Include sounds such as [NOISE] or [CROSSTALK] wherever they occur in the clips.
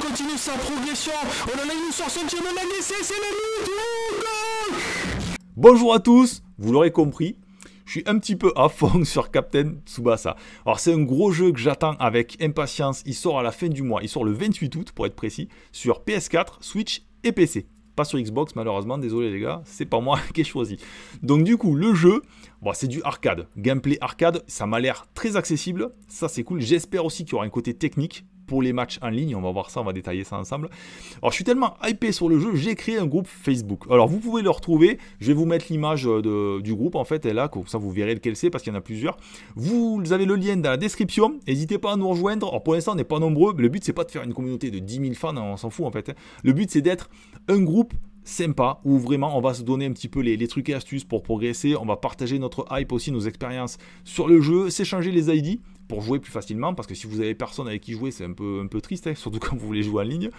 continue sa progression. Bonjour à tous, vous l'aurez compris, je suis un petit peu à fond [LAUGHS] sur Captain Tsubasa. Alors c'est un gros jeu que j'attends avec impatience, il sort à la fin du mois, il sort le 28 août pour être précis, sur PS4, Switch et PC. Pas sur Xbox malheureusement, désolé les gars, c'est pas moi [LAUGHS] qui ai choisi. Donc du coup, le jeu, bah c'est du arcade, gameplay arcade, ça m'a l'air très accessible, ça c'est cool, j'espère aussi qu'il y aura un côté technique, pour les matchs en ligne. On va voir ça, on va détailler ça ensemble. Alors, je suis tellement hypé sur le jeu, j'ai créé un groupe Facebook. Alors, vous pouvez le retrouver. Je vais vous mettre l'image euh, du groupe, en fait, est là, comme ça, vous verrez lequel c'est, parce qu'il y en a plusieurs. Vous avez le lien dans la description. N'hésitez pas à nous rejoindre. Alors, pour l'instant, on n'est pas nombreux. le but, c'est pas de faire une communauté de 10 000 fans, hein, on s'en fout, en fait. Hein. Le but, c'est d'être un groupe sympa où vraiment on va se donner un petit peu les, trucs et astuces pour progresser. On va partager notre hype aussi, nos expériences sur le jeu, s'échanger les ID pour jouer plus facilement, parce que si vous avez personne avec qui jouer, c'est un peu, un peu triste, hein, [LAUGHS] surtout quand vous voulez jouer en ligne.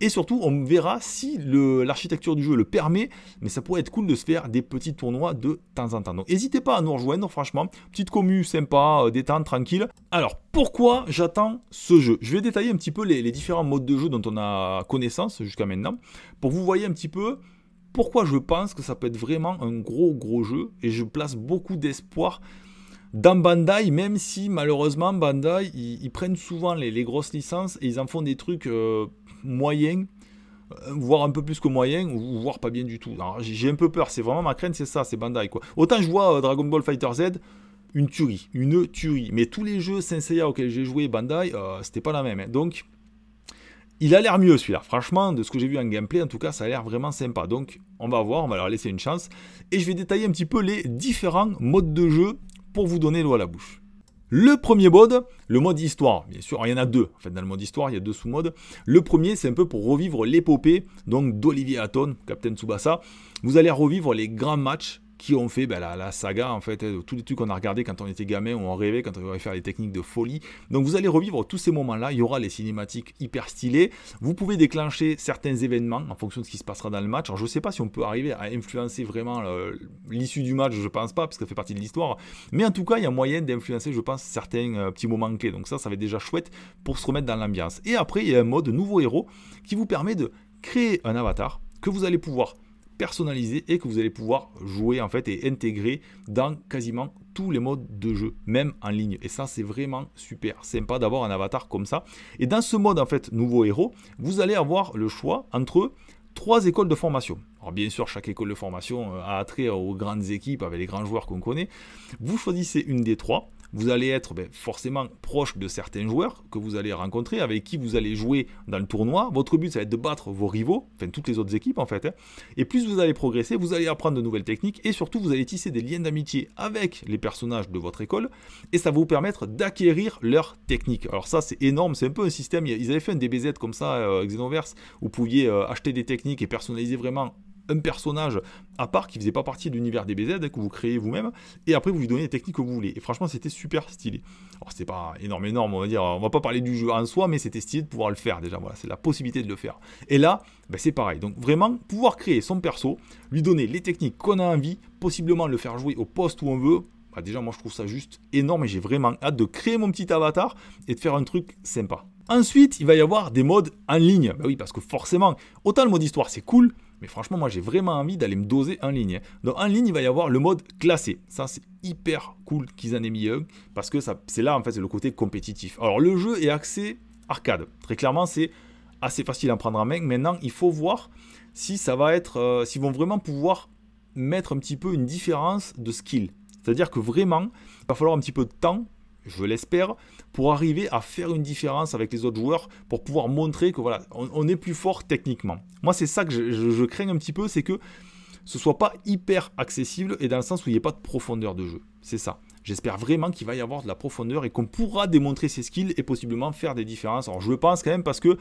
Et surtout, on verra si l'architecture du jeu le permet, mais ça pourrait être cool de se faire des petits tournois de temps en temps. Donc n'hésitez pas à nous rejoindre, franchement, petite commu sympa, des euh, détente, tranquille. Alors, pourquoi j'attends ce jeu Je vais détailler un petit peu les, différents modes de jeu dont on a connaissance jusqu'à maintenant, pour vous voyez un petit peu pourquoi je pense que ça peut être vraiment un gros gros jeu et je place beaucoup d'espoir dans Bandai, même si malheureusement Bandai, ils, prennent souvent les, grosses licences et ils en font des trucs euh, moyens, euh, voire un peu plus que moyens, ou voire pas bien du tout. J'ai un peu peur, c'est vraiment ma crainte, c'est ça, c'est Bandai. quoi. Autant je vois euh, Dragon Ball Fighter Z, une tuerie, une tuerie. Mais tous les jeux Senseiya auxquels j'ai joué Bandai, c'était pas la même. Hein. Donc, il a l'air mieux celui-là. Franchement, de ce que j'ai vu en gameplay, en tout cas, ça a l'air vraiment sympa. Donc, on va voir, on va leur laisser une chance. Et je vais détailler un petit peu les différents modes de jeu pour vous donner l'eau à la bouche. Le premier mode, le mode histoire, bien sûr, il y en a deux. En fait, dans le mode histoire, il y a deux sous-modes. Le premier, c'est un peu pour revivre l'épopée donc d'Olivier Hatton, Captain Tsubasa. Vous allez revivre les grands matchs qui ont fait bah, la, saga, en fait, euh, tous les trucs qu'on a regardé quand on était gamin, ou on rêvait, quand on devait faire les techniques de folie. Donc vous allez revivre tous ces moments-là, il y aura les cinématiques hyper stylées, vous pouvez déclencher certains événements en fonction de ce qui se passera dans le match. Alors je ne sais pas si on peut arriver à influencer vraiment euh, l'issue du match, je ne pense pas, parce que ça fait partie de l'histoire, mais en tout cas, il y a moyen d'influencer, je pense, certains euh, petits moments clés. Donc ça, ça va être déjà chouette pour se remettre dans l'ambiance. Et après, il y a un mode nouveau héros qui vous permet de créer un avatar que vous allez pouvoir personnalisé et que vous allez pouvoir jouer en fait et intégrer dans quasiment tous les modes de jeu, même en ligne. Et ça, c'est vraiment super sympa d'avoir un avatar comme ça. Et dans ce mode en fait nouveau héros, vous allez avoir le choix entre trois écoles de formation. Alors bien sûr, chaque école de formation euh, a attrait aux grandes équipes avec les grands joueurs qu'on connaît. Vous choisissez une des trois vous allez être ben, forcément proche de certains joueurs que vous allez rencontrer, avec qui vous allez jouer dans le tournoi. Votre but, ça va être de battre vos rivaux, enfin toutes les autres équipes en fait. Hein. Et plus vous allez progresser, vous allez apprendre de nouvelles techniques et surtout vous allez tisser des liens d'amitié avec les personnages de votre école et ça va vous permettre d'acquérir leurs techniques. Alors ça, c'est énorme, c'est un peu un système. Ils avaient fait un DBZ comme ça, euh, Xenoverse, où vous pouviez euh, acheter des techniques et personnaliser vraiment un personnage à part qui faisait pas partie de l'univers des DBZ hein, que vous créez vous-même et après vous lui donnez les techniques que vous voulez. Et franchement, c'était super stylé. Alors c'est pas énorme, énorme, on va dire, on va pas parler du jeu en soi, mais c'était stylé de pouvoir le faire déjà. Voilà, c'est la possibilité de le faire. Et là, bah, c'est pareil. Donc vraiment, pouvoir créer son perso, lui donner les techniques qu'on a envie, possiblement le faire jouer au poste où on veut, bah, déjà moi je trouve ça juste énorme et j'ai vraiment hâte de créer mon petit avatar et de faire un truc sympa. Ensuite, il va y avoir des modes en ligne. Bah oui, parce que forcément, autant le mode histoire c'est cool, mais franchement, moi j'ai vraiment envie d'aller me doser en ligne. Donc en ligne, il va y avoir le mode classé. Ça, c'est hyper cool qu'ils en aient mis un parce que c'est là en fait le côté compétitif. Alors le jeu est axé arcade. Très clairement, c'est assez facile à prendre en main. Maintenant, il faut voir si ça va être, euh, s'ils vont vraiment pouvoir mettre un petit peu une différence de skill. C'est-à-dire que vraiment, il va falloir un petit peu de temps je l'espère, pour arriver à faire une différence avec les autres joueurs, pour pouvoir montrer que voilà, on, est plus fort techniquement. Moi, c'est ça que je, crains un petit peu, c'est que ce soit pas hyper accessible et dans le sens où il n'y ait pas de profondeur de jeu. C'est ça. J'espère vraiment qu'il va y avoir de la profondeur et qu'on pourra démontrer ses skills et possiblement faire des différences. Alors je pense quand même parce que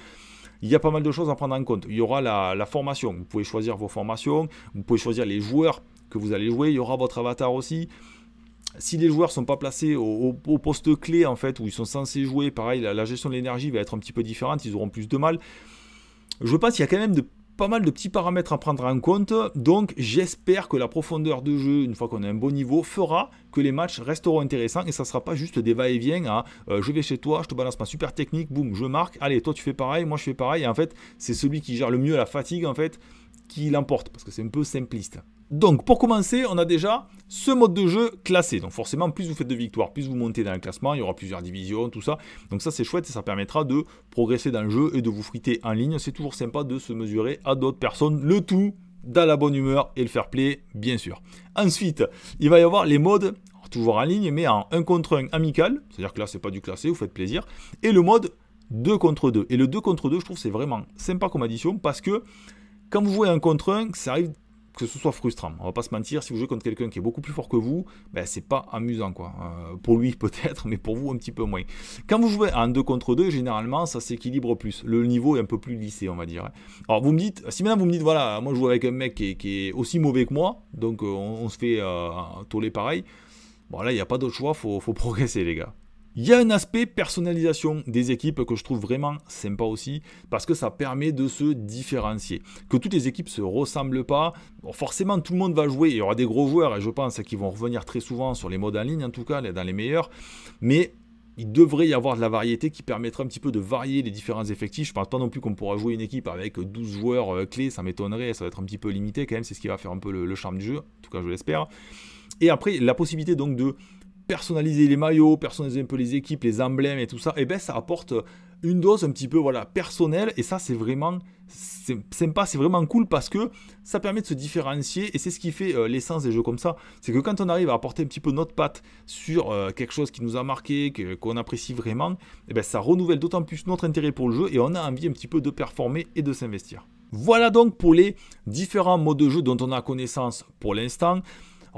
il y a pas mal de choses à prendre en compte. Il y aura la, la formation. Vous pouvez choisir vos formations, vous pouvez choisir les joueurs que vous allez jouer. Il y aura votre avatar aussi si les joueurs sont pas placés au, poste clé en fait où ils sont censés jouer, pareil, la, gestion de l'énergie va être un petit peu différente, ils auront plus de mal. Je pense qu'il y a quand même pas mal de petits paramètres à prendre en compte. Donc j'espère que la profondeur de jeu, une fois qu'on a un bon niveau, fera que les matchs resteront intéressants et ça sera pas juste des va-et-vient à euh, je vais chez toi, je te balance ma super technique, boum, je marque, allez, toi tu fais pareil, moi je fais pareil. Et en fait, c'est celui qui gère le mieux la fatigue en fait qui l'emporte parce que c'est un peu simpliste. Donc pour commencer, on a déjà ce mode de jeu classé. Donc forcément, plus vous faites de victoires, plus vous montez dans le classement, il y aura plusieurs divisions, tout ça. Donc ça c'est chouette et ça permettra de progresser dans le jeu et de vous friter en ligne. C'est toujours sympa de se mesurer à d'autres personnes. Le tout dans la bonne humeur et le fair play, bien sûr. Ensuite, il va y avoir les modes toujours en ligne, mais en 1 contre 1 amical, c'est-à-dire que là c'est pas du classé, vous faites plaisir, et le mode 2 contre 2. Et le 2 contre 2, je trouve c'est vraiment sympa comme addition parce que quand vous jouez un contre 1, ça arrive que ce soit frustrant. On va pas se mentir, si vous jouez contre quelqu'un qui est beaucoup plus fort que vous, ben, c'est pas amusant quoi. Euh, pour lui [LAUGHS] peut-être, mais pour vous un petit peu moins. Quand vous jouez en 2 contre 2, généralement ça s'équilibre plus. Le niveau est un peu plus lissé, on va dire. Hein. Alors vous me dites, si maintenant vous me dites, voilà, moi je joue avec un mec qui est, aussi mauvais que moi, donc euh, on, se fait euh, toller pareil. Bon là, il n'y a pas d'autre choix, faut [LAUGHS] progresser les gars. Il y a un aspect personnalisation des équipes que je trouve vraiment sympa aussi, parce que ça permet de se différencier. Que toutes les équipes se ressemblent pas, forcément tout le monde va jouer, il y aura des gros joueurs, et je pense qu'ils vont revenir très souvent sur les modes en ligne, en tout cas, dans les meilleurs, mais il devrait y avoir de la variété qui permettra un petit peu de varier les différents effectifs. Je ne pense pas non plus qu'on pourra jouer une équipe avec 12 joueurs euh, clés, ça m'étonnerait, ça va être un petit peu limité quand même, c'est ce qui va faire un peu le, le charme du jeu, en tout cas je l'espère. Et après, la possibilité donc de personnaliser les maillots, personnaliser un peu les équipes, les emblèmes et tout ça, et eh ben ça apporte une dose un petit peu voilà personnelle et ça c'est vraiment sympa, c'est vraiment cool parce que ça permet de se différencier et c'est ce qui fait euh, l'essence des jeux comme ça, c'est que quand on arrive à apporter un petit peu notre patte sur euh, quelque chose qui nous a marqué, qu'on apprécie vraiment, et eh ben ça renouvelle d'autant plus notre intérêt pour le jeu et on a envie un petit peu de performer et de s'investir. Voilà donc pour les différents modes de jeu dont on a connaissance pour l'instant.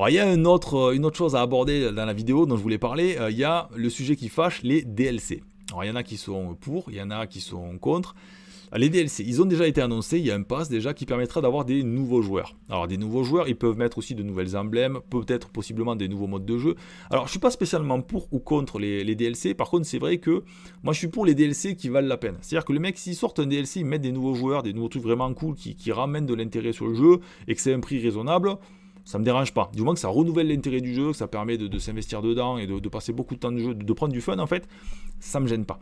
Alors il y a une autre, euh, une autre chose à aborder dans la vidéo dont je voulais parler, euh, il y a le sujet qui fâche, les DLC. Alors il y en a qui sont pour, il y en a qui sont contre. Les DLC, ils ont déjà été annoncés, il y a un pass déjà qui permettra d'avoir des nouveaux joueurs. Alors des nouveaux joueurs, ils peuvent mettre aussi de nouvelles emblèmes, peut-être possiblement des nouveaux modes de jeu. Alors je ne suis pas spécialement pour ou contre les, DLC, par contre c'est vrai que moi je suis pour les DLC qui valent la peine. C'est-à-dire que le mec s'ils sortent un DLC, ils mettent des nouveaux joueurs, des nouveaux trucs vraiment cool qui, qui ramènent de l'intérêt sur le jeu et que c'est un prix raisonnable, ça me dérange pas. Du moins que ça renouvelle l'intérêt du jeu, que ça permet de, s'investir dedans et de, passer beaucoup de temps de jeu, de, prendre du fun en fait, ça me gêne pas.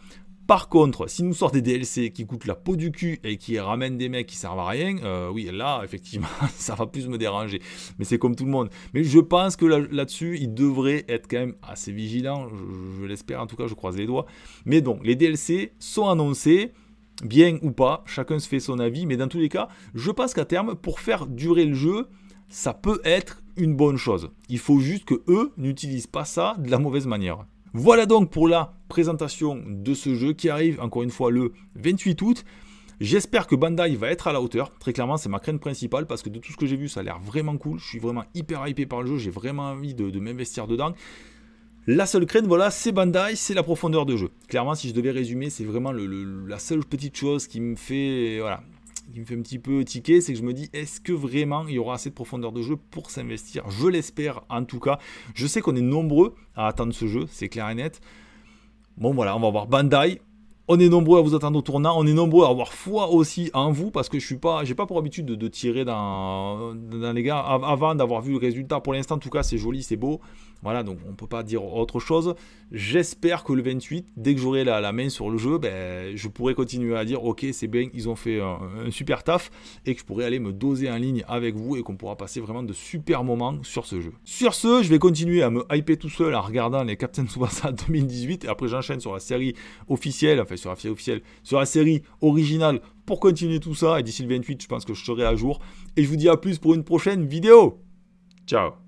Par contre, si nous sort des DLC qui coûtent la peau du cul et qui ramènent des mecs qui servent à rien, euh, oui, là, [LAUGHS] effectivement, ça va plus me déranger. Mais c'est comme tout le monde. Mais je pense que là-dessus, ils il devrait être quand même assez vigilant. Je, je l'espère, en tout cas, je croise les doigts. Mais donc, les DLC sont annoncés bien ou pas, chacun se fait son avis, mais dans tous les cas, je pense qu'à terme, pour faire durer le jeu, ça peut être une bonne chose. Il faut juste que eux n'utilisent pas ça de la mauvaise manière. Voilà donc pour la présentation de ce jeu qui arrive encore une fois le 28 août. J'espère que Bandai va être à la hauteur. Très clairement, c'est ma crainte principale parce que de tout ce que j'ai vu, ça a l'air vraiment cool. Je suis vraiment hyper hypé par le jeu. J'ai vraiment envie de, m'investir dedans. La seule crainte, voilà, c'est Bandai, c'est la profondeur de jeu. Clairement, si je devais résumer, c'est vraiment la seule petite chose qui me fait, voilà, qui me fait un petit peu tiquer, c'est que je me dis est-ce que vraiment il y aura assez de profondeur de jeu pour s'investir Je l'espère en tout cas. Je sais qu'on est nombreux à attendre ce jeu, c'est clair et net. Bon voilà, on va voir Bandai. On est nombreux à vous attendre au tournant, on est nombreux à avoir foi aussi en vous parce que je suis pas, j'ai pas pour habitude de, tirer dans, les gars avant d'avoir vu le résultat. Pour l'instant, en tout cas, c'est joli, c'est beau. Voilà, donc on peut pas dire autre chose. J'espère que le 28, dès que j'aurai la, main sur le jeu, ben, je pourrai continuer à dire ok, c'est bien, ils ont fait un, super taf et que je pourrai aller me doser en ligne avec vous et qu'on pourra passer vraiment de super moments sur ce jeu. Sur ce, je vais continuer à me hyper tout seul en regardant les Captain Tsubasa 2018 [LAUGHS] et après j'enchaîne sur la série officielle sur la série officielle, sur la série originale pour continuer tout ça. Et d'ici le 28, je pense que je serai à jour. Et je vous dis à plus pour une prochaine vidéo. Ciao